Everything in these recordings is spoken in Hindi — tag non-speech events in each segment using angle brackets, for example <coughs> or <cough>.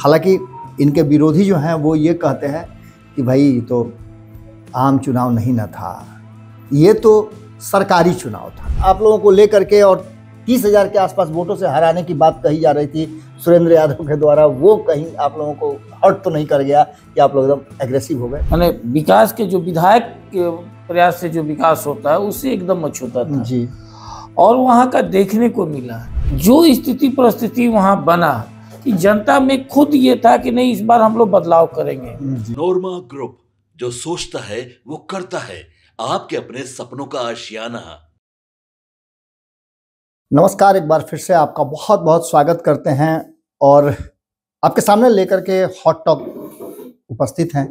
हालांकि इनके विरोधी जो हैं वो ये कहते हैं कि भाई तो आम चुनाव नहीं ना था ये तो सरकारी चुनाव था आप लोगों को लेकर के और तीस हज़ार के आसपास वोटों से हराने की बात कही जा रही थी सुरेंद्र यादव के द्वारा वो कहीं आप लोगों को हर्ट तो नहीं कर गया कि आप लोग एकदम एग्रेसिव हो गए मैंने विकास के जो विधायक के प्रयास से जो विकास होता है उससे एकदम अछूता था जी और वहाँ का देखने को मिला जो स्थिति परिस्थिति वहाँ बना कि जनता में खुद ये था कि नहीं इस बार हम लोग बदलाव करेंगे नॉर्मा ग्रुप जो सोचता है वो करता है आपके अपने सपनों का आशियाना नमस्कार एक बार फिर से आपका बहुत बहुत स्वागत करते हैं और आपके सामने लेकर के हॉट टॉक उपस्थित हैं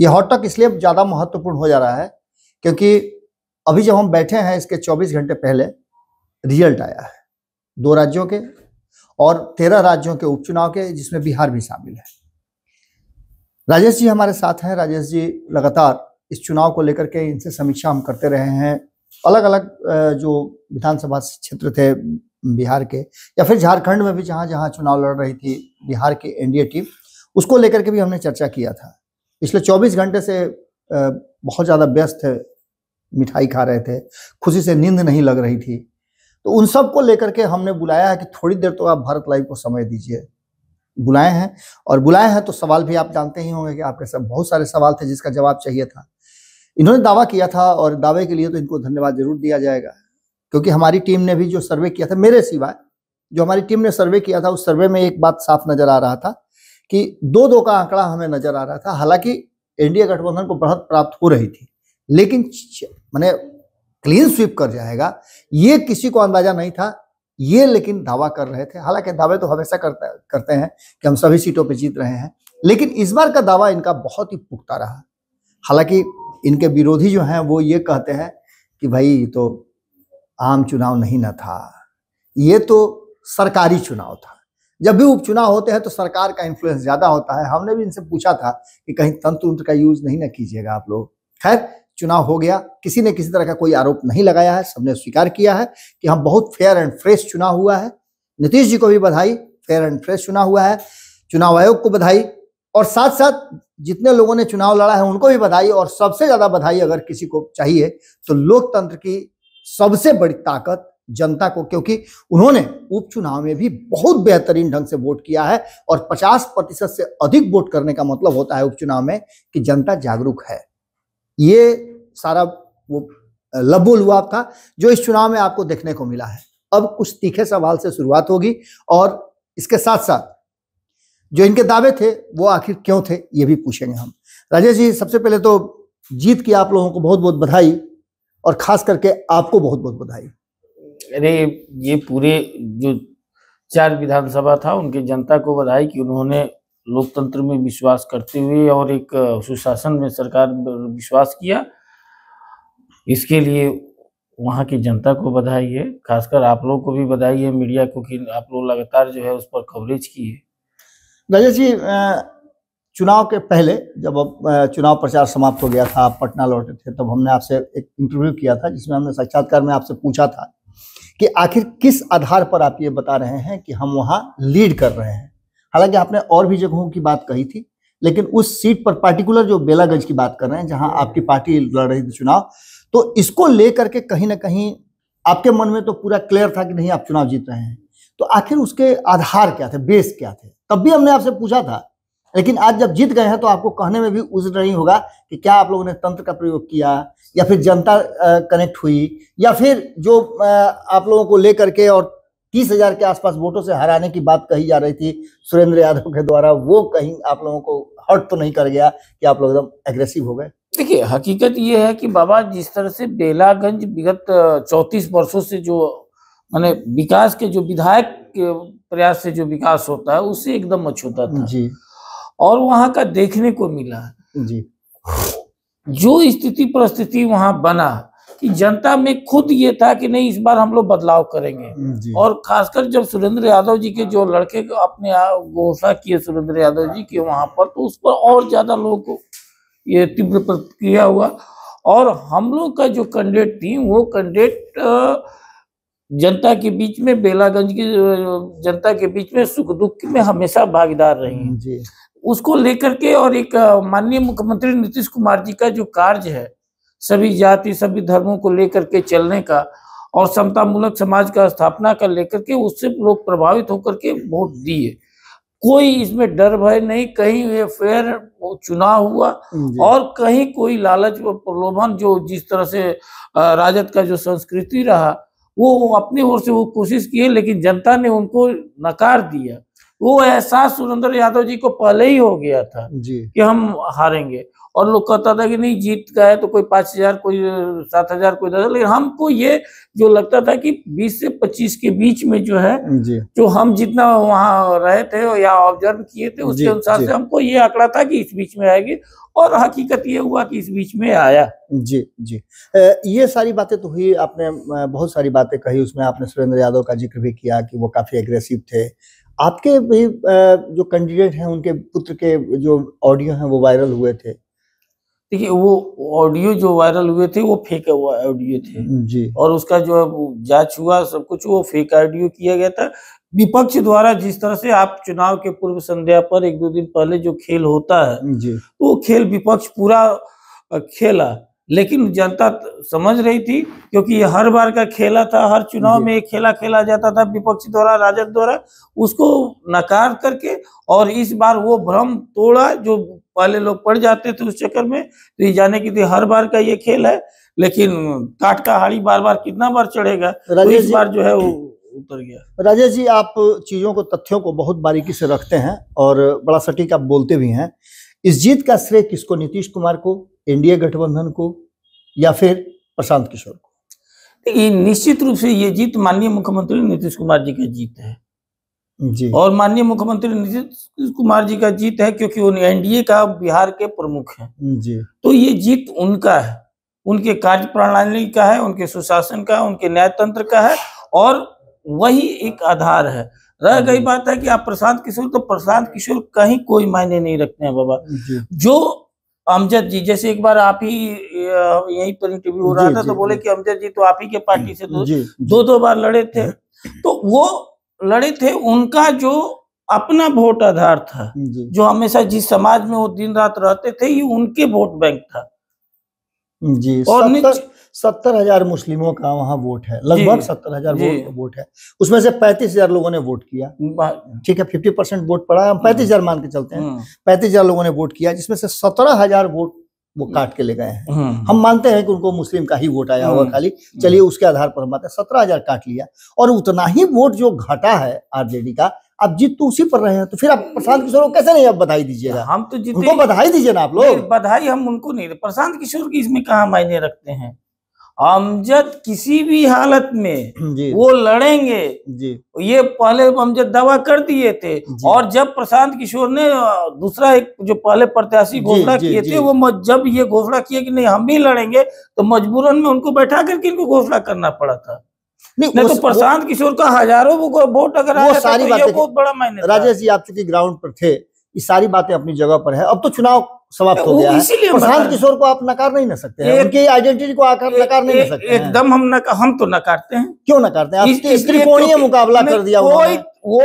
ये हॉट टॉक इसलिए ज़्यादा महत्वपूर्ण हो जा रहा है क्योंकि अभी जब हम बैठे हैं इसके 24 घंटे पहले रिजल्ट आया है दो राज्यों के और तेरह राज्यों के उपचुनाव के जिसमें बिहार भी शामिल है राजेश जी हमारे साथ हैं राजेश जी लगातार इस चुनाव को लेकर के इनसे समीक्षा हम करते रहे हैं अलग अलग जो विधानसभा क्षेत्र थे बिहार के या फिर झारखंड में भी जहाँ जहाँ चुनाव लड़ रही थी बिहार की एनडीए टीम उसको लेकर के भी हमने चर्चा किया था पिछले 24 घंटे से बहुत ज़्यादा व्यस्त मिठाई खा रहे थे खुशी से नींद नहीं लग रही थी तो उन सब को लेकर के हमने बुलाया है कि थोड़ी देर तो आप भारत लाइव को समय दीजिए बुलाए हैं और बुलाए हैं तो सवाल भी आप जानते ही होंगे कि आपके सब बहुत सारे सवाल थे जिसका जवाब चाहिए था इन्होंने दावा किया था और दावे के लिए तो इनको धन्यवाद जरूर दिया जाएगा क्योंकि हमारी टीम ने भी जो सर्वे किया था मेरे सिवाय जो हमारी टीम ने सर्वे किया था उस सर्वे में एक बात साफ नजर आ रहा था कि दो दो का आंकड़ा हमें नजर आ रहा था हालांकि एनडीए गठबंधन को बढ़त प्राप्त हो रही थी लेकिन मैंने क्लीन स्वीप कर जाएगा ये किसी को अंदाजा नहीं था ये लेकिन दावा कर रहे थे हालांकि दावे तो हमेशा करते करते हैं कि हम सभी सीटों पर जीत रहे हैं लेकिन इस बार का दावा इनका बहुत ही पुख्ता रहा हालांकि इनके विरोधी जो हैं वो ये कहते हैं कि भाई तो आम चुनाव नहीं ना था ये तो सरकारी चुनाव था जब भी उपचुनाव होते हैं तो सरकार का इन्फ्लुएंस ज़्यादा होता है हमने भी इनसे पूछा था कि कहीं तंत्र उंत्र का यूज़ नहीं ना कीजिएगा आप लोग खैर चुनाव हो गया किसी ने किसी तरह का कोई आरोप नहीं लगाया है सबने स्वीकार किया है कि हम बहुत फेयर एंड फ्रेश चुनाव हुआ है नीतीश जी को भी बधाई फेयर एंड फ्रेश चुनाव हुआ है चुनाव आयोग को बधाई और साथ साथ जितने लोगों ने चुनाव लड़ा है उनको भी बधाई और सबसे ज्यादा बधाई अगर किसी को चाहिए तो लोकतंत्र की सबसे बड़ी ताकत जनता को क्योंकि उन्होंने उपचुनाव में भी बहुत बेहतरीन ढंग से वोट किया है और 50 प्रतिशत से अधिक वोट करने का मतलब होता है उपचुनाव में कि जनता जागरूक है ये सारा वो लबो था जो इस चुनाव में आपको देखने को मिला है अब कुछ तीखे सवाल से शुरुआत होगी और इसके साथ साथ जो इनके दावे थे वो आखिर क्यों थे ये भी पूछेंगे हम राजेश जी सबसे पहले तो जीत की आप लोगों को बहुत बहुत बधाई और खास करके आपको बहुत बहुत बधाई अरे ये पूरे जो चार विधानसभा था उनकी जनता को बधाई कि उन्होंने लोकतंत्र में विश्वास करते हुए और एक सुशासन में सरकार विश्वास किया इसके लिए वहाँ की जनता को बधाई है खासकर आप लोग को भी बधाई है मीडिया को कि आप लोग लगातार जो है उस पर कवरेज की है राजेश जी चुनाव के पहले जब अब चुनाव प्रचार समाप्त हो गया था आप पटना लौटे थे तब हमने आपसे एक इंटरव्यू किया था जिसमें हमने साक्षात्कार में आपसे पूछा था कि आखिर किस आधार पर आप ये बता रहे हैं कि हम वहाँ लीड कर रहे हैं हालांकि आपने और भी जगहों की बात कही थी लेकिन उस सीट पर पर्टिकुलर जो बेलागंज की बात कर रहे हैं जहां आपकी पार्टी लड़ रही थी चुनाव तो इसको लेकर के कहीं ना कहीं आपके मन में तो पूरा क्लियर था कि नहीं आप चुनाव जीत रहे हैं तो आखिर उसके आधार क्या थे बेस क्या थे तब भी हमने आपसे पूछा था लेकिन आज जब जीत गए हैं तो आपको कहने में भी उज्र नहीं होगा कि क्या आप लोगों ने तंत्र का प्रयोग किया या फिर जनता कनेक्ट हुई या फिर जो आप लोगों को लेकर के और तीस हजार के आसपास वोटों से हराने की बात कही जा रही थी सुरेंद्र यादव के द्वारा वो कहीं आप लोगों को हर्ट तो नहीं कर गया कि आप लोग एकदम एग्रेसिव हो गए देखिए हकीकत ये है कि बाबा जिस तरह से बेलागंज विगत चौतीस वर्षों से जो मैंने विकास के जो विधायक के प्रयास से जो विकास होता है उससे एकदम अछूता था जी और वहां का देखने को मिला जी जो स्थिति परिस्थिति वहां बना कि जनता में खुद ये था कि नहीं इस बार हम लोग बदलाव करेंगे हम्म, और खासकर जब सुरेंद्र यादव जी के जो लड़के अपने घोषणा किए सुरेंद्र यादव जी के वहां पर तो उस पर और ज्यादा लोगों को ये तीव्र प्रतिक्रिया हुआ और हम लोग का जो कैंडिडेट थी वो कैंडिडेट जनता के बीच में बेलागंज की जनता के बीच में सुख दुख में हमेशा भागीदार रही उसको लेकर के और एक माननीय मुख्यमंत्री नीतीश कुमार जी का जो कार्य है सभी जाति सभी धर्मों को लेकर के चलने का और समतामूलक समाज का स्थापना का लेकर के उससे लोग प्रभावित होकर के वोट दिए कोई इसमें डर भय नहीं कहीं ये फेयर चुनाव हुआ और कहीं कोई लालच व प्रलोभन जो जिस तरह से राजद का जो संस्कृति रहा वो अपनी ओर से वो कोशिश किए लेकिन जनता ने उनको नकार दिया वो एहसास सुरेंद्र यादव जी को पहले ही हो गया था जी कि हम हारेंगे और लोग कहता था कि नहीं जीत गए तो कोई पांच हजार कोई सात हजार कोई दस हजार लेकिन हमको ये जो लगता था कि बीस से पच्चीस के बीच में जो है जो हम जितना वहां रहे थे या ऑब्जर्व किए थे उसके अनुसार से हमको ये आंकड़ा था कि इस बीच में आएगी और हकीकत ये हुआ कि इस बीच में आया जी जी ये सारी बातें तो हुई आपने बहुत सारी बातें कही उसमें आपने सुरेंद्र यादव का जिक्र भी किया कि वो काफी एग्रेसिव थे आपके भी जो कैंडिडेट हैं उनके पुत्र के जो ऑडियो हैं वो वायरल हुए थे देखिए वो ऑडियो जो वायरल हुए थे वो फेक ऑडियो थे हम्म, जी और उसका जो जांच हुआ सब कुछ वो फेक ऑडियो किया गया था विपक्ष द्वारा जिस तरह से आप चुनाव के पूर्व संध्या पर एक दो दिन पहले जो खेल होता है हम्म, जी तो वो खेल विपक्ष पूरा खेला लेकिन जनता समझ रही थी क्योंकि ये हर बार का खेला था हर चुनाव में खेला खेला जाता था विपक्षी द्वारा राजद द्वारा उसको नकार करके और इस बार वो भ्रम तोड़ा जो पहले लोग पड़ जाते थे उस चक्कर में तो ये जाने की थी हर बार का ये खेल है लेकिन काट का हाड़ी बार बार कितना बार चढ़ेगा तो इस बार जो है वो उतर गया राजेश जी आप चीजों को तथ्यों को बहुत बारीकी से रखते हैं और बड़ा सटीक आप बोलते भी हैं इस जीत का श्रेय किसको नीतीश कुमार को एनडीए गठबंधन को या फिर प्रशांत किशोर को देखिए निश्चित रूप से ये जीत माननीय मुख्यमंत्री नीतीश कुमार जी का जीत है जी और माननीय मुख्यमंत्री नीतीश कुमार जी का जीत है क्योंकि एनडीए का बिहार के प्रमुख है जी तो ये जीत उनका है उनके कार्य प्रणाली का है उनके सुशासन का है उनके न्यायतंत्र का है और वही एक आधार है रह गई बात है कि आप प्रशांत किशोर तो प्रशांत किशोर कहीं कोई मायने नहीं रखते हैं बाबा जो अमजद जी जैसे एक बार आप ही यहीं पर इंटरव्यू हो रहा था तो बोले कि अमजद जी तो आप ही के पार्टी से तो दो दो बार लड़े थे <coughs> तो वो लड़े थे उनका जो अपना वोट आधार था जो हमेशा जिस समाज में वो दिन रात रहते थे ये उनके वोट बैंक था जी और सत्तर हजार मुस्लिमों का वहाँ वोट है लगभग सत्तर हजार वोट, है उसमें से पैंतीस हजार लोगों ने वोट किया ठीक है फिफ्टी परसेंट वोट पड़ा हम पैंतीस हजार मान के चलते हैं हम्म। पैंतीस हजार लोगों ने वोट किया जिसमें से सत्रह हजार वोट वो काट के ले गए हैं हम्म। हम मानते हैं कि उनको मुस्लिम का ही वोट आया होगा हम्म। खाली चलिए उसके आधार पर हम मानते हैं सत्रह हजार काट लिया और उतना ही वोट जो घटा है आरजेडी का आप जीत तो उसी पर रहे हैं तो फिर आप प्रशांत किशोर को कैसे नहीं आप बधाई दीजिएगा हम तो जीत बधाई दीजिए ना आप लोग बधाई हम उनको नहीं प्रशांत किशोर की इसमें कहा मायने रखते हैं अमजद किसी भी हालत में वो लड़ेंगे जी ये पहले अमजद दावा कर दिए थे और जब प्रशांत किशोर ने दूसरा एक जो पहले प्रत्याशी घोषणा किए थे वो जब ये घोषणा किए कि नहीं हम भी लड़ेंगे तो मजबूरन में उनको बैठा करके इनको घोषणा करना पड़ा था नहीं, नहीं तो प्रशांत किशोर का हजारों वोट अगर वो सारी तो बातें बहुत बड़ा मायने राजेश जी आप चूंकि ग्राउंड पर थे ये सारी बातें अपनी जगह पर है अब तो चुनाव समाप्त हो गया इसीलिए प्रशांत किशोर को आप नकार नहीं ना सकते उनकी आइडेंटिटी को आकार नकार नहीं ना सकते एकदम हम नकार हम तो नकारते हैं क्यों नकारते हैं त्रिकोणीय मुकाबला कर दिया वो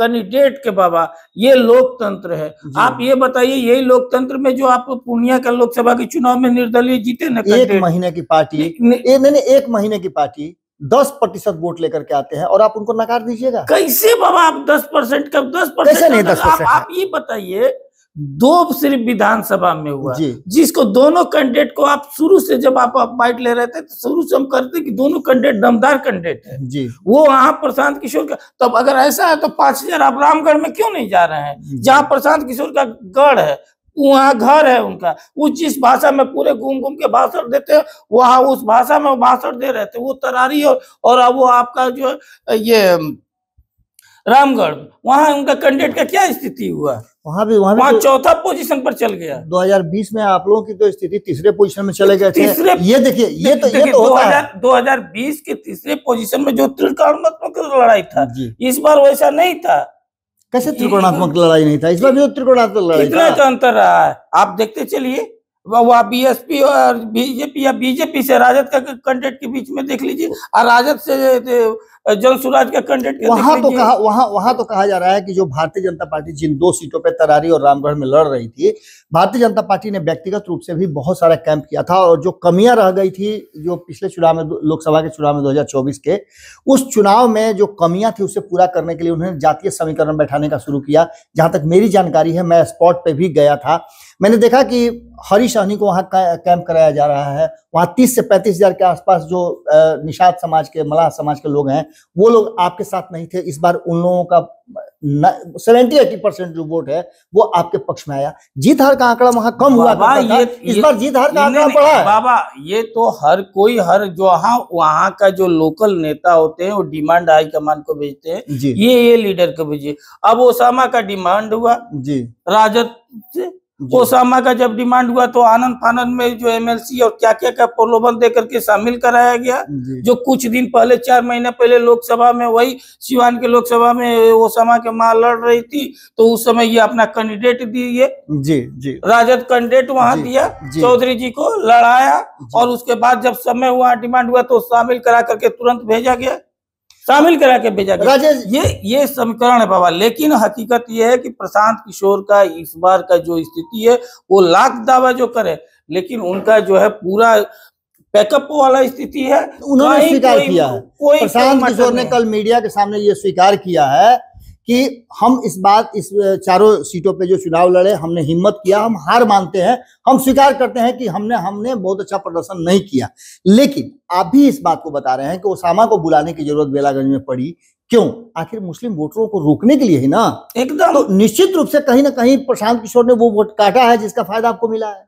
कैंडिडेट के बाबा ये लोकतंत्र है आप ये बताइए यही लोकतंत्र में जो आप पूर्णिया का लोकसभा के चुनाव में निर्दलीय जीते ना एक महीने की पार्टी नहीं एक महीने की पार्टी दस प्रतिशत वोट लेकर के आते हैं और आप उनको नकार दीजिएगा कैसे बाबा आप दस परसेंट का दस परसेंट नहीं दस आप ये बताइए दो सिर्फ विधानसभा में हुआ जी। जिसको दोनों कैंडिडेट को आप शुरू से जब आप, बाइट ले रहे थे तो शुरू से हम करते कि दोनों कैंडिडेट दमदार कैंडिडेट है जी। वो वहां प्रशांत किशोर का तब अगर ऐसा है तो पांच हजार आप रामगढ़ में क्यों नहीं जा रहे हैं जहां प्रशांत किशोर का गढ़ है वहाँ घर है उनका वो जिस भाषा में पूरे घूम घूम के भाषण देते हैं वहाँ उस भाषा में भाषण दे रहे थे वो तरारी और, और वो आपका जो ये रामगढ़ वहाँ उनका कैंडिडेट का क्या स्थिति हुआ वहाँ भी वहाँ भी चौथा पोजीशन पर चल गया 2020 में आप लोगों की तो स्थिति तीसरे पोजीशन में चले गए तीसरे ये देखिए ये तो ये तो होता है 2020 के तीसरे पोजीशन में जो त्रिकोणात्मक लड़ाई था इस बार वैसा नहीं था कैसे त्रिकोणात्मक लड़ाई नहीं था इस बार भी त्रिकोणात्मक लड़ाई इतना तो अंतर रहा है आप देखते चलिए वह पी और बीजेपी या बीजेपी से राजद का कैंडिडेट के बीच में देख लीजिए और राजद से जन स्वराज का कैंडिडेट वहां तो कहा वहां वहां तो कहा जा रहा है कि जो भारतीय जनता पार्टी जिन दो सीटों पर तरारी और रामगढ़ में लड़ रही थी भारतीय जनता पार्टी ने व्यक्तिगत रूप से भी बहुत सारा कैंप किया था और जो कमियां रह गई थी जो पिछले चुनाव में लोकसभा के चुनाव में 2024 के उस चुनाव में जो कमियां थी उसे पूरा करने के लिए उन्होंने जातीय समीकरण बैठाने का शुरू किया जहां तक मेरी जानकारी है मैं स्पॉट पर भी गया था मैंने देखा कि हरी सहनी को वहाँ कैंप कराया जा रहा है वहाँ तीस से पैंतीस हजार के आसपास जो निषाद समाज के मलाह समाज के लोग हैं वो लोग आपके साथ नहीं थे इस बार उन लोगों का सेवेंटी एटी परसेंट जो वोट है वो आपके पक्ष में आया जीत हार का आंकड़ा वहां कम हुआ ये, इस ये, बार जीत हार का आंकड़ा बढ़ा है बाबा ये तो हर कोई हर जो हाँ वहाँ का जो लोकल नेता होते हैं वो डिमांड हाईकमान को भेजते हैं ये ये लीडर को भेजिए अब ओसामा का डिमांड हुआ जी राजद से ओसामा का जब डिमांड हुआ तो आनंद फानंद में जो एमएलसी और क्या क्या का प्रलोभन दे करके शामिल कराया गया जो कुछ दिन पहले चार महीने पहले लोकसभा में वही सिवान के लोकसभा में ओसामा के माँ लड़ रही थी तो उस समय ये अपना कैंडिडेट दिए जी जी राजद कैंडिडेट वहां दिया चौधरी जी को लड़ाया और उसके बाद जब समय हुआ डिमांड हुआ तो शामिल करा करके तुरंत भेजा गया शामिल करा के भेजा गया ये ये समीकरण है बाबा लेकिन हकीकत ये है कि प्रशांत किशोर का इस बार का जो स्थिति है वो लाख दावा जो करे लेकिन उनका जो है पूरा पैकअप वाला स्थिति है उन्होंने स्वीकार किया है प्रशांत किशोर मतलब ने कल मीडिया के सामने ये स्वीकार किया है कि हम इस बात इस चारों सीटों पे जो चुनाव लड़े हमने हिम्मत किया हम हार मानते हैं हम स्वीकार करते हैं कि हमने हमने बहुत अच्छा प्रदर्शन नहीं किया लेकिन आप भी इस बात को बता रहे हैं कि ओसामा को बुलाने की जरूरत बेलागंज में पड़ी क्यों आखिर मुस्लिम वोटरों को रोकने के लिए ही ना एकदम तो निश्चित रूप से कहीं ना कहीं प्रशांत किशोर ने वो वोट काटा है जिसका फायदा आपको मिला है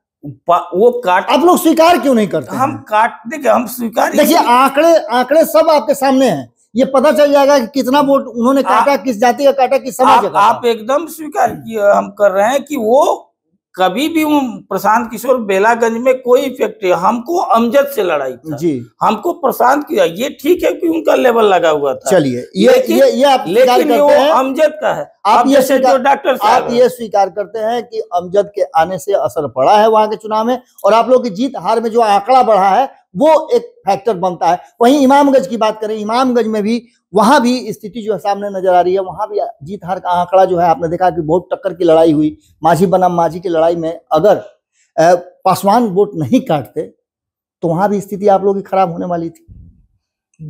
वो काट आप लोग स्वीकार क्यों नहीं करते हम काटने के हम स्वीकार देखिए आंकड़े आंकड़े सब आपके सामने हैं ये पता चल जाएगा कि कितना वोट उन्होंने काटा किस जाति का काटा किस समाज आप, आप एकदम स्वीकार हम कर रहे हैं कि वो कभी भी प्रशांत किशोर बेलागंज में कोई इफेक्ट हमको अमजद से लड़ाई था जी हमको प्रशांत किया ये ठीक है कि उनका लेवल लगा हुआ था चलिए ये ये ये आप लेकिन वो अमजद का है आप, ये स्वीकार डॉक्टर आप ये स्वीकार करते हैं कि अमजद के आने से असर पड़ा है वहां के चुनाव में और आप लोग की जीत हार में जो आंकड़ा बढ़ा है वो एक फैक्टर बनता है वहीं इमामगंज की बात करें इमामगंज में भी वहां भी स्थिति जो है सामने नजर आ रही है वहां भी जीत हार का आंकड़ा जो है आपने देखा कि बहुत टक्कर की लड़ाई हुई माझी बनाम माझी की लड़ाई में अगर पासवान वोट नहीं काटते तो वहां भी स्थिति आप लोगों की खराब होने वाली थी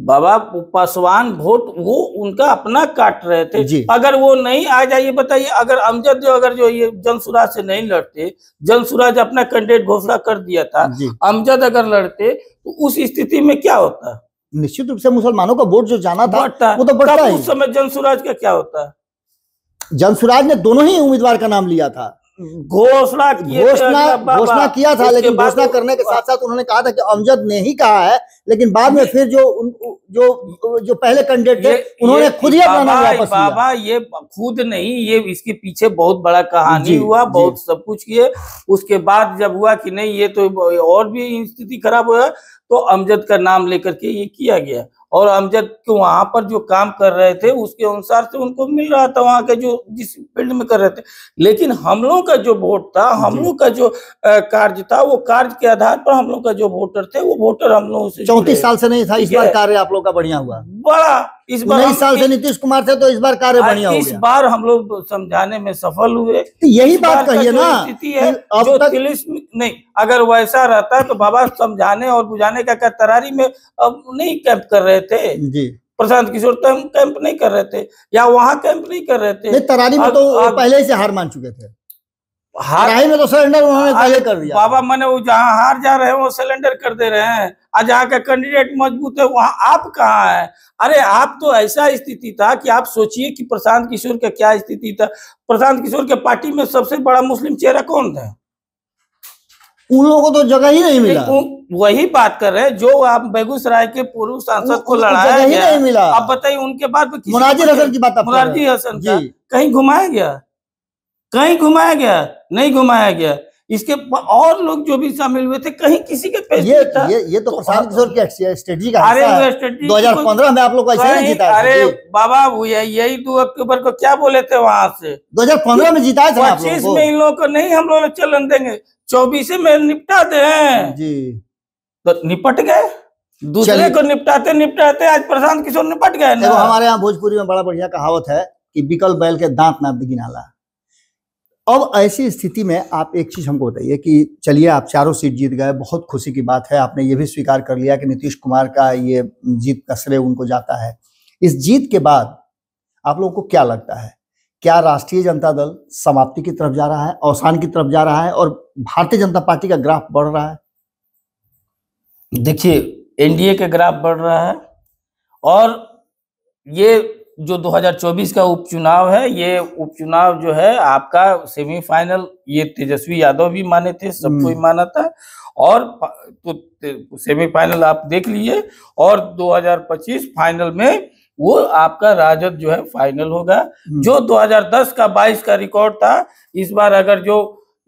बाबा पासवान वोट वो उनका अपना काट रहे थे जी। अगर वो नहीं आ जाइए बताइए अगर अमजद जो अगर जो ये जनसुराज से नहीं लड़ते जनसुराज अपना कैंडिडेट घोषणा कर दिया था अमजद अगर लड़ते तो उस स्थिति में क्या होता निश्चित रूप से मुसलमानों का वोट जो जाना था वो तो बढ़ता है उस समय जनसुराज का क्या होता है जनसुराज ने दोनों ही उम्मीदवार का नाम लिया था घोषणा तो घोषणा घोषणा किया था लेकिन घोषणा तो करने के साथ साथ उन्होंने कहा था कि अमजद ने ही कहा है लेकिन बाद में फिर जो जो जो पहले कैंडिडेट थे उन्होंने खुद ही अपना नाम वापस बाबा ये खुद नहीं ये इसके पीछे बहुत बड़ा कहानी हुआ बहुत सब कुछ किए उसके बाद जब हुआ कि नहीं ये तो और भी स्थिति खराब हुआ तो अमजद का नाम लेकर के ये किया गया और अमजद के वहाँ पर जो काम कर रहे थे उसके अनुसार से उनको मिल रहा था वहाँ के जो जिस फील्ड में कर रहे थे लेकिन हम लोग का जो वोट था हम लोग का जो कार्य था वो कार्य के आधार पर हम लोग का जो वोटर थे वो वोटर हम लोग चौंतीस साल से नहीं था इस बार कार्य आप लोग का बढ़िया हुआ बड़ा इस बार साल से नीतीश कुमार थे तो इस बार कार्य हाँ, बढ़िया इस बार हम लोग समझाने में सफल हुए तो यही बात कहिए ना स्थिति है जो तक... नहीं अगर वैसा रहता तो बाबा समझाने और बुझाने का क्या तरारी में अब नहीं कैंप कर रहे थे जी प्रशांत किशोर तो कैंप नहीं कर रहे थे या वहाँ कैंप नहीं कर रहे थे तरारी में तो पहले से हार मान चुके थे हार में तो सिलेंडर उन्होंने कर दिया बाबा मैंने वो जहाँ हार जा रहे हैं वो सिलेंडर कर दे रहे हैं आज जहाँ का कैंडिडेट मजबूत है वहाँ आप कहाँ है अरे आप तो ऐसा स्थिति था कि आप सोचिए कि प्रशांत किशोर का क्या स्थिति था प्रशांत किशोर के पार्टी में सबसे बड़ा मुस्लिम चेहरा कौन था उन लोगों को तो जगह ही नहीं मिला वही बात कर रहे हैं जो आप बेगूसराय के पूर्व सांसद को लड़ाया गया नहीं मिला आप बताइए उनके बाद मुरारजी हसन की बात मुरारजी हसन कहीं घुमाया गया कहीं घुमाया गया नहीं घुमाया गया इसके और लोग जो भी शामिल हुए थे कहीं किसी के पे ये, था। ये ये तो प्रशांत तो किशोर की स्ट्रेटजी का अरे दो हजार पंद्रह में आप लोग ऐसे नहीं जीता अरे बाबा भूया यही दो तो अक्टूबर को क्या बोले थे वहां से दो हजार पंद्रह में जीता था पच्चीस में इन लोगों को नहीं हम लोग चलन देंगे चौबीस में निपटा दे जी तो निपट गए दूसरे को निपटाते निपटाते आज प्रशांत किशोर निपट गए हमारे यहाँ भोजपुरी में बड़ा बढ़िया कहावत है की बिकल बैल के दांत ना बिगिनाला अब ऐसी स्थिति में आप एक चीज हमको बताइए कि चलिए आप चारों सीट जीत गए बहुत खुशी की बात है आपने ये भी स्वीकार कर लिया कि नीतीश कुमार का ये जीत का श्रेय उनको जाता है इस जीत के बाद आप लोगों को क्या लगता है क्या राष्ट्रीय जनता दल समाप्ति की तरफ जा रहा है अवसान की तरफ जा रहा है और भारतीय जनता पार्टी का ग्राफ बढ़ रहा है देखिए एनडीए का ग्राफ बढ़ रहा है और ये जो 2024 का उपचुनाव है ये उपचुनाव जो है आपका सेमीफाइनल ये तेजस्वी यादव भी माने थे सबको ही हम्म। माना था और तो सेमीफाइनल आप देख लीजिए और 2025 फाइनल में वो आपका राजद जो है फाइनल होगा हम्म। जो 2010 का 22 का रिकॉर्ड था इस बार अगर जो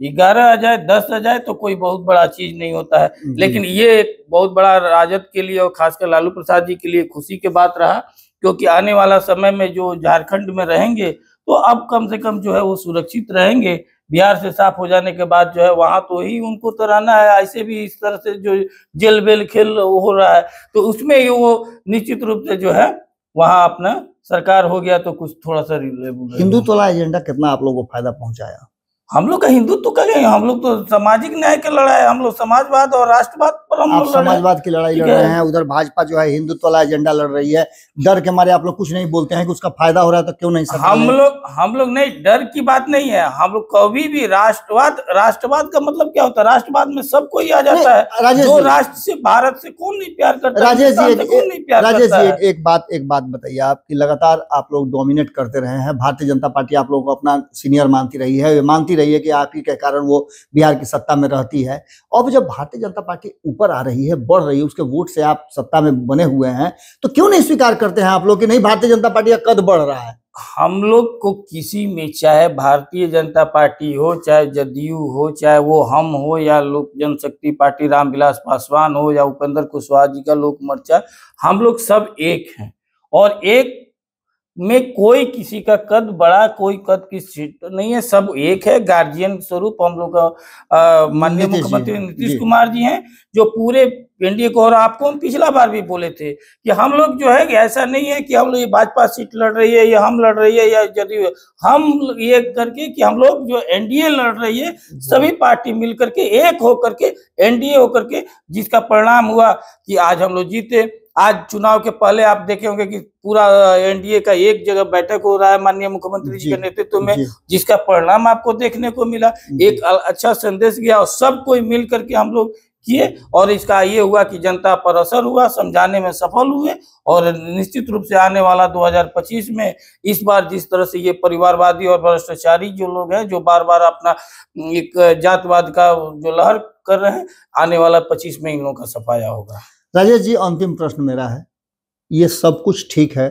ग्यारह आ जाए दस आ जाए तो कोई बहुत बड़ा चीज नहीं होता है लेकिन ये बहुत बड़ा राजद के लिए और खासकर लालू प्रसाद जी के लिए खुशी के बात रहा क्योंकि आने वाला समय में जो झारखंड में रहेंगे तो अब कम से कम जो है वो सुरक्षित रहेंगे बिहार से साफ हो जाने के बाद जो है वहां तो ही उनको तो रहना है ऐसे भी इस तरह से जो जेल बेल खेल हो रहा है तो उसमें ही वो निश्चित रूप से जो है वहां अपना सरकार हो गया तो कुछ थोड़ा सा हिंदुत्व तोला एजेंडा कितना आप लोगों को फायदा पहुंचाया हम लोग का हिंदुत्व का नहीं हम लोग तो सामाजिक न्याय की लड़ाई हम लोग समाजवाद और राष्ट्रवाद पर हम लोग समाजवाद की लड़ाई लड़ रहे हैं उधर भाजपा जो है हिंदुत्व वाला एजेंडा लड़ रही है डर के मारे आप लोग कुछ नहीं बोलते हैं कि उसका फायदा हो रहा है तो क्यों नहीं हम लोग हम लोग नहीं डर की बात नहीं है हम लोग कभी भी राष्ट्रवाद राष्ट्रवाद का मतलब क्या होता है राष्ट्रवाद में सब कोई आ जाता है राष्ट्र से भारत से कौन नहीं प्यार करता राजेश जी राजेश जी एक बात एक बात बताइए आप लगातार आप लोग डोमिनेट करते रहे हैं भारतीय जनता पार्टी आप लोग को अपना सीनियर मानती रही है मानती रही है कि आप ही के कारण वो बिहार की सत्ता में रहती है अब जब भारतीय जनता पार्टी ऊपर आ रही है बढ़ रही है उसके वोट से आप सत्ता में बने हुए हैं तो क्यों नहीं स्वीकार करते हैं आप लोग कि नहीं भारतीय जनता पार्टी का कद बढ़ रहा है हम लोग को किसी में चाहे भारतीय जनता पार्टी हो चाहे जदयू हो चाहे वो हम हो या लोक जनशक्ति पार्टी रामविलास पासवान हो या उपेंद्र कुशवाहा जी का लोक मोर्चा हम लोग सब एक हैं और एक में कोई किसी का कद बड़ा कोई कद की सीट तो नहीं है सब एक है गार्जियन स्वरूप हम लोग का माननीय मुख्यमंत्री नीतीश कुमार जी हैं जो पूरे एनडीए को और आपको हम पिछला बार भी बोले थे कि हम लोग जो है ऐसा नहीं है कि हम लोग ये भाजपा सीट लड़ रही है या हम लड़ रही है या जदयू हम ये करके कि हम लोग जो एनडीए लड़ रही है सभी पार्टी मिल करके एक होकर के एनडीए होकर के जिसका परिणाम हुआ कि आज हम लोग जीते आज चुनाव के पहले आप देखे होंगे कि पूरा एनडीए का एक जगह बैठक हो रहा है माननीय मुख्यमंत्री जी, जी के नेतृत्व में जिसका परिणाम आपको देखने को मिला एक अच्छा संदेश गया और सब कोई मिल करके हम लोग किए और इसका ये हुआ कि जनता पर असर हुआ समझाने में सफल हुए और निश्चित रूप से आने वाला 2025 में इस बार जिस तरह से ये परिवारवादी और भ्रष्टाचारी जो लोग हैं जो बार बार अपना एक जातवाद का जो लहर कर रहे हैं आने वाला 25 में इन लोगों का सफाया होगा राजेश जी अंतिम प्रश्न मेरा है ये सब कुछ ठीक है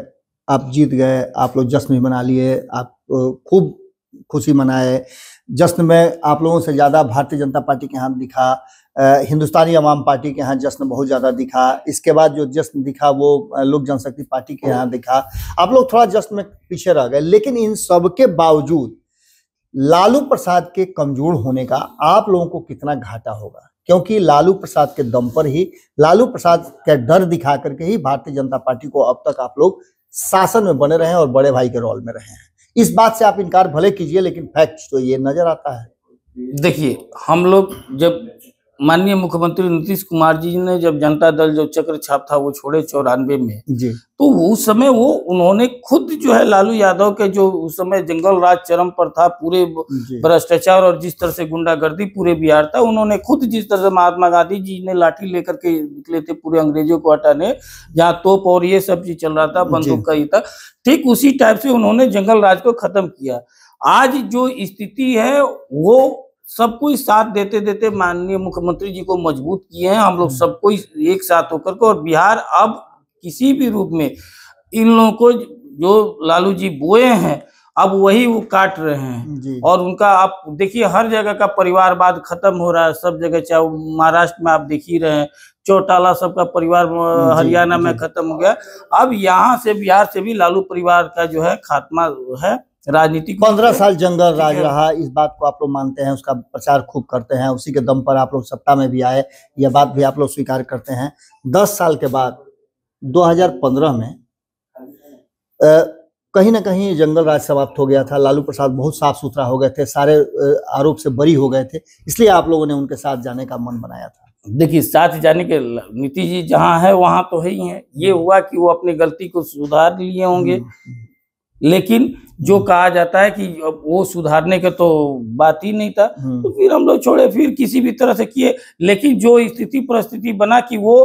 आप जीत गए आप लोग जश्न भी मना लिए आप खूब खुशी मनाए जश्न में आप लोगों से ज़्यादा भारतीय जनता पार्टी के यहाँ दिखा हिंदुस्तानी अवाम पार्टी के यहाँ जश्न बहुत ज़्यादा दिखा इसके बाद जो जश्न दिखा वो लोक जनशक्ति पार्टी के यहाँ दिखा आप लोग थोड़ा जश्न में पीछे रह गए लेकिन इन सब के बावजूद लालू प्रसाद के कमजोर होने का आप लोगों को कितना घाटा होगा क्योंकि लालू प्रसाद के दम पर ही लालू प्रसाद का डर दिखा करके ही भारतीय जनता पार्टी को अब तक आप लोग शासन में बने रहे हैं और बड़े भाई के रोल में रहे हैं इस बात से आप इनकार भले कीजिए लेकिन फैक्ट तो ये नजर आता है देखिए हम लोग जब माननीय मुख्यमंत्री नीतीश कुमार जी ने जब जनता दल जो चक्र छाप था वो छोड़े चौरानवे में जी तो उस समय वो उन्होंने खुद जो है लालू यादव के जो उस समय जंगल राज चरम पर था पूरे भ्रष्टाचार और जिस तरह से गुंडागर्दी पूरे बिहार था उन्होंने खुद जिस तरह से महात्मा गांधी जी ने लाठी लेकर के निकले थे पूरे अंग्रेजों को हटाने जहाँ तोप और ये सब चीज चल रहा था बंदूक का ही था ठीक उसी टाइप से उन्होंने जंगल राज को खत्म किया आज जो स्थिति है वो सबको साथ देते देते माननीय मुख्यमंत्री जी को मजबूत किए हैं हम लोग हम्म। सबको एक साथ होकर के और बिहार अब किसी भी रूप में इन लोगों को जो लालू जी बोए हैं अब वही वो काट रहे हैं और उनका आप देखिए हर जगह का परिवारवाद खत्म हो रहा है सब जगह चाहे महाराष्ट्र में आप देख ही रहे हैं चौटाला सबका परिवार हरियाणा में खत्म हो गया अब यहाँ से बिहार से भी लालू परिवार का जो है खात्मा है राजनीति पंद्रह साल जंगल राज रहा इस बात को आप लोग मानते हैं उसका प्रचार खूब करते हैं उसी के दम पर आप लोग सत्ता में भी आए यह बात भी आप लोग स्वीकार करते हैं दस साल के बाद 2015 में आ, कहीं ना कहीं जंगल राज समाप्त हो गया था लालू प्रसाद बहुत साफ सुथरा हो गए थे सारे आरोप से बरी हो गए थे इसलिए आप लोगों ने उनके साथ जाने का मन बनाया था देखिए साथ जाने के नीतीश जी जहाँ है वहाँ तो है ही है ये हम्म। हुआ कि वो अपनी गलती को सुधार लिए होंगे हम्म, हम्म। लेकिन जो हम्म। कहा जाता है कि वो सुधारने का तो बात ही नहीं था हम्म। तो फिर हम लोग छोड़े फिर किसी भी तरह से किए लेकिन जो स्थिति परिस्थिति बना कि वो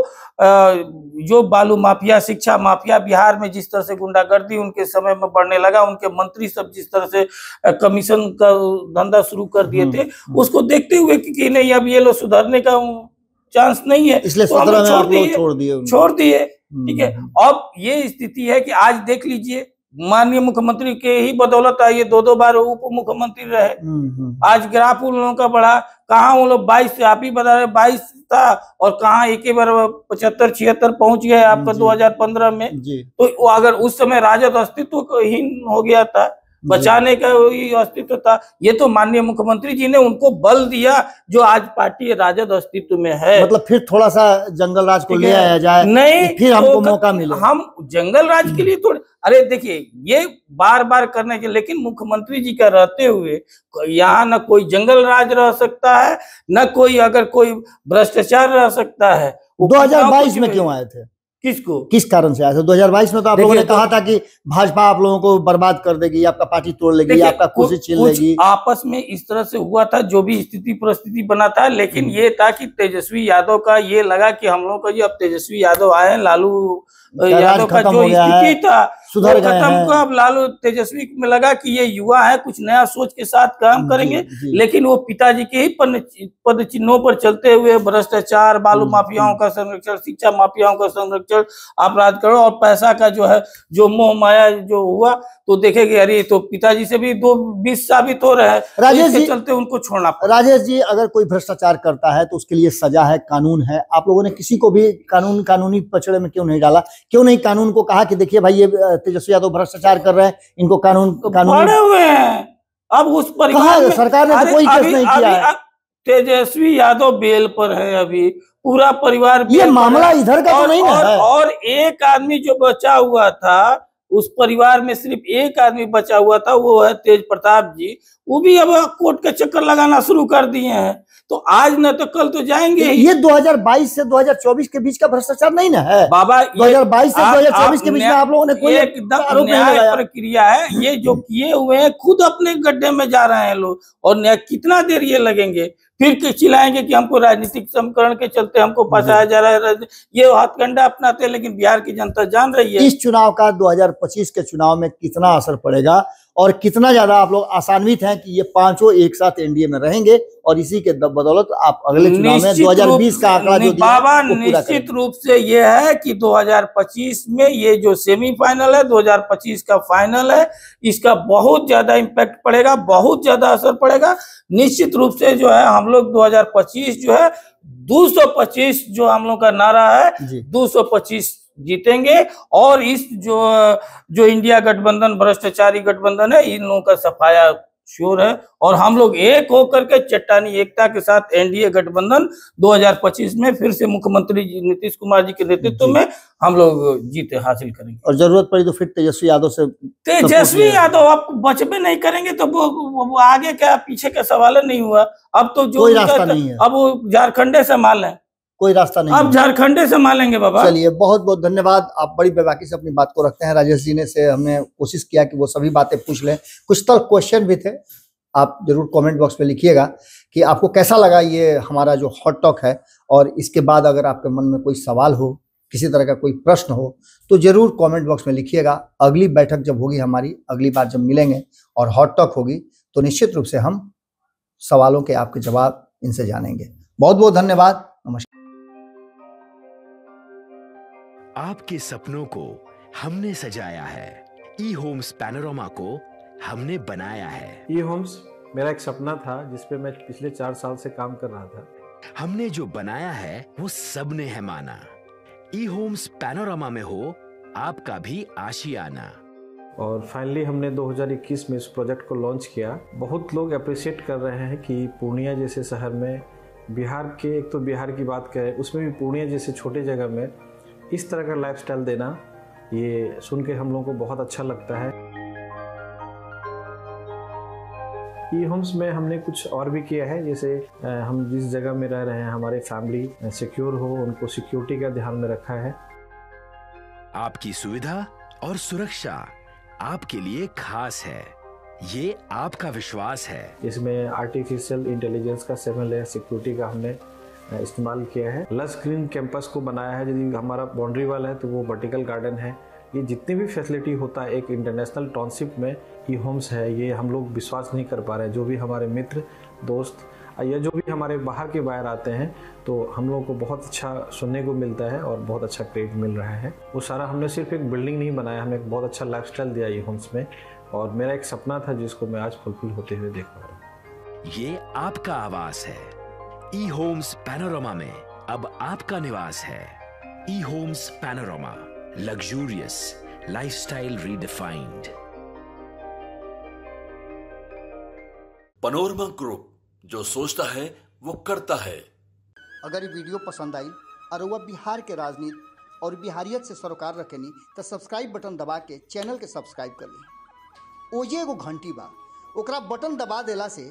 जो बालू माफिया शिक्षा माफिया बिहार में जिस तरह से गुंडागर्दी उनके समय में बढ़ने लगा उनके मंत्री सब जिस तरह से कमीशन का धंधा शुरू कर दिए हम्म, थे उसको देखते हुए कि, नहीं अब ये लोग सुधारने का चांस नहीं है इसलिए तो छोड़ दिए छोड़ दिए ठीक है अब ये स्थिति है कि आज देख लीजिए माननीय मुख्यमंत्री के ही बदौलत आई दो दो बार उप मुख्यमंत्री रहे हम्म, हम्म। आज ग्राफ उन लोगों का बढ़ा कहा उन लोग बाईस से आप ही बता रहे बाईस था और कहा एक ही बार पचहत्तर छिहत्तर पहुंच गया आपका 2015 में तो अगर उस समय राजद अस्तित्व हीन हो गया था हम्म। बचाने का वही अस्तित्व था ये तो माननीय मुख्यमंत्री जी ने उनको बल दिया जो आज पार्टी राजद अस्तित्व में है मतलब फिर थोड़ा सा जंगल राज को ले आया जाए नहीं फिर हमको तो मौका मिले हम जंगल राज के हम्म। लिए थोड़े अरे देखिए ये बार बार करने के लेकिन मुख्यमंत्री जी का रहते हुए यहाँ न कोई जंगल राज रह सकता है न कोई अगर कोई भ्रष्टाचार रह सकता है दो में क्यों आए थे किसको किस कारण से आया था तो 2022 में तो आप लोगों ने कहा तो- था कि भाजपा आप लोगों को बर्बाद कर देगी आपका पार्टी तोड़ लेगी आपका कुर्सी छीन लेगी आपस में इस तरह से हुआ था जो भी स्थिति परिस्थिति बना था लेकिन हम्म। ये था कि तेजस्वी यादव का ये लगा कि हम लोग का जी अब तेजस्वी यादव आए लालू यादव का जो स्थिति था सुधर गए हैं हुआ अब लालू तेजस्वी में लगा कि ये युवा है कुछ नया सोच के साथ काम करेंगे लेकिन वो पिताजी के ही पद चिन्हों पर चलते हुए भ्रष्टाचार बालू माफियाओं का संरक्षण शिक्षा माफियाओं का संरक्षण अपराध करो और पैसा का जो है जो मोह माया जो हुआ तो देखेंगे अरे तो पिताजी से भी दो बीस साबित हो रहे हैं तो राजेश जी चलते उनको छोड़ना राजेश जी अगर कोई भ्रष्टाचार करता है तो उसके लिए सजा है कानून है आप लोगों ने किसी को भी कानून कानूनी पचड़े में क्यों नहीं डाला क्यों नहीं कानून को कहा कि देखिए भाई ये तेजस्वी यादव भ्रष्टाचार कर रहे हैं इनको कानून तो कानून हुए हैं अब उस पर सरकार ने तो कोई केस नहीं किया है तेजस्वी यादव बेल पर है अभी पूरा परिवार ये मामला इधर का तो नहीं है और एक आदमी जो बचा हुआ था उस परिवार में सिर्फ एक आदमी बचा हुआ था वो है तेज प्रताप जी वो भी अब कोर्ट के चक्कर लगाना शुरू कर दिए हैं तो आज न तो कल तो जाएंगे ये 2022 से 2024 के बीच का भ्रष्टाचार नहीं ना है बाबा 2022 से 2024 के बीच में आप लोगों ने कोई एकदम प्रक्रिया है ये जो किए हुए हैं खुद अपने गड्ढे में जा रहे हैं लोग और न्याय कितना देर ये लगेंगे फिर चिल्लाएंगे कि हमको राजनीतिक समीकरण के चलते हमको फंसाया जा रहा है ये हथकंडा अपनाते हैं लेकिन बिहार की जनता जान रही है इस चुनाव का 2025 के चुनाव में कितना असर पड़ेगा और कितना ज़्यादा आप लोग आसान्वित हैं कि ये पांचों एक साथ एनडीए में रहेंगे और इसी के बदौलत आप अगले चुनाव में 2020 का आंकड़ा जो बाबा निश्चित रूप से ये है कि 2025 में ये जो सेमीफाइनल है 2025 का फाइनल है इसका बहुत ज्यादा इम्पैक्ट पड़ेगा बहुत ज्यादा असर पड़ेगा निश्चित रूप से जो है हम लोग दो जो है दो जो हम लोग का नारा है दो जीतेंगे और इस जो जो इंडिया गठबंधन भ्रष्टाचारी गठबंधन है इन लोगों का सफाया श्योर है और हम लोग एक होकर के चट्टानी एकता के साथ एनडीए गठबंधन 2025 में फिर से मुख्यमंत्री नीतीश कुमार जी के नेतृत्व में हम लोग जीत हासिल करेंगे और जरूरत पड़ी तो फिर तेजस्वी यादव से तेजस्वी यादव आप बचपे नहीं करेंगे तो वो, वो आगे क्या पीछे का सवाल नहीं हुआ अब तो जो रास्ता नहीं है अब वो झारखंडे माल है कोई रास्ता नहीं आप झारखंड से मालेंगे बाबा चलिए बहुत बहुत धन्यवाद आप बड़ी बेबाकी से अपनी बात को रखते हैं राजेश जी ने से हमने कोशिश किया कि वो सभी बातें पूछ लें कुछ तो क्वेश्चन भी थे आप जरूर कमेंट बॉक्स में लिखिएगा कि आपको कैसा लगा ये हमारा जो हॉट टॉक है और इसके बाद अगर आपके मन में कोई सवाल हो किसी तरह का कोई प्रश्न हो तो जरूर कमेंट बॉक्स में लिखिएगा अगली बैठक जब होगी हमारी अगली बार जब मिलेंगे और हॉट टॉक होगी तो निश्चित रूप से हम सवालों के आपके जवाब इनसे जानेंगे बहुत बहुत धन्यवाद नमस्कार आपके सपनों को हमने सजाया है ई होम्स पैनोरामा को हमने बनाया है ई होम्स मेरा एक सपना था जिसपे मैं पिछले चार साल से काम कर रहा था हमने जो बनाया है वो सबने है माना ई होम्स पैनोरामा में हो आपका भी आशियाना और फाइनली हमने 2021 में इस प्रोजेक्ट को लॉन्च किया बहुत लोग अप्रिशिएट कर रहे हैं कि पूर्णिया जैसे शहर में बिहार के एक तो बिहार की बात करें उसमें भी पूर्णिया जैसे छोटे जगह में इस तरह का लाइफ देना ये सुन के हम लोगों को बहुत अच्छा लगता है ई होम्स में हमने कुछ और भी किया है जैसे हम जिस जगह में रह रहे हैं हमारे फैमिली सिक्योर हो उनको सिक्योरिटी का ध्यान में रखा है आपकी सुविधा और सुरक्षा आपके लिए खास है ये आपका विश्वास है इसमें आर्टिफिशियल इंटेलिजेंस का सेवन लेयर सिक्योरिटी का हमने इस्तेमाल किया है लस ग्रीन कैंपस को बनाया है यदि हमारा बाउंड्री वाल है तो वो वर्टिकल गार्डन है ये जितनी भी फैसिलिटी होता है एक इंटरनेशनल टाउनशिप में ई होम्स है ये हम लोग विश्वास नहीं कर पा रहे हैं जो भी हमारे मित्र दोस्त या जो भी हमारे बाहर के बाहर आते हैं तो हम लोगों को बहुत अच्छा सुनने को मिलता है और बहुत अच्छा क्रेड मिल रहा है वो सारा हमने सिर्फ एक बिल्डिंग नहीं बनाया हमने एक बहुत अच्छा लाइफ दिया ई होम्स में और मेरा एक सपना था जिसको मैं आज फुलफिल होते हुए देख पा रहा हूँ ये आपका आवाज़ है ई होम्स पैनोरमा में अब आपका निवास है E Homes Panorama luxurious lifestyle redefined Panorama group जो सोचता है वो करता है अगर ये वीडियो पसंद आई और वह बिहार के राजनीति और बिहारियत से सरोकार रखेनी तो सब्सक्राइब बटन दबा के चैनल के सब्सक्राइब कर ली ओजे एगो घंटी बा ओकरा बटन दबा देला से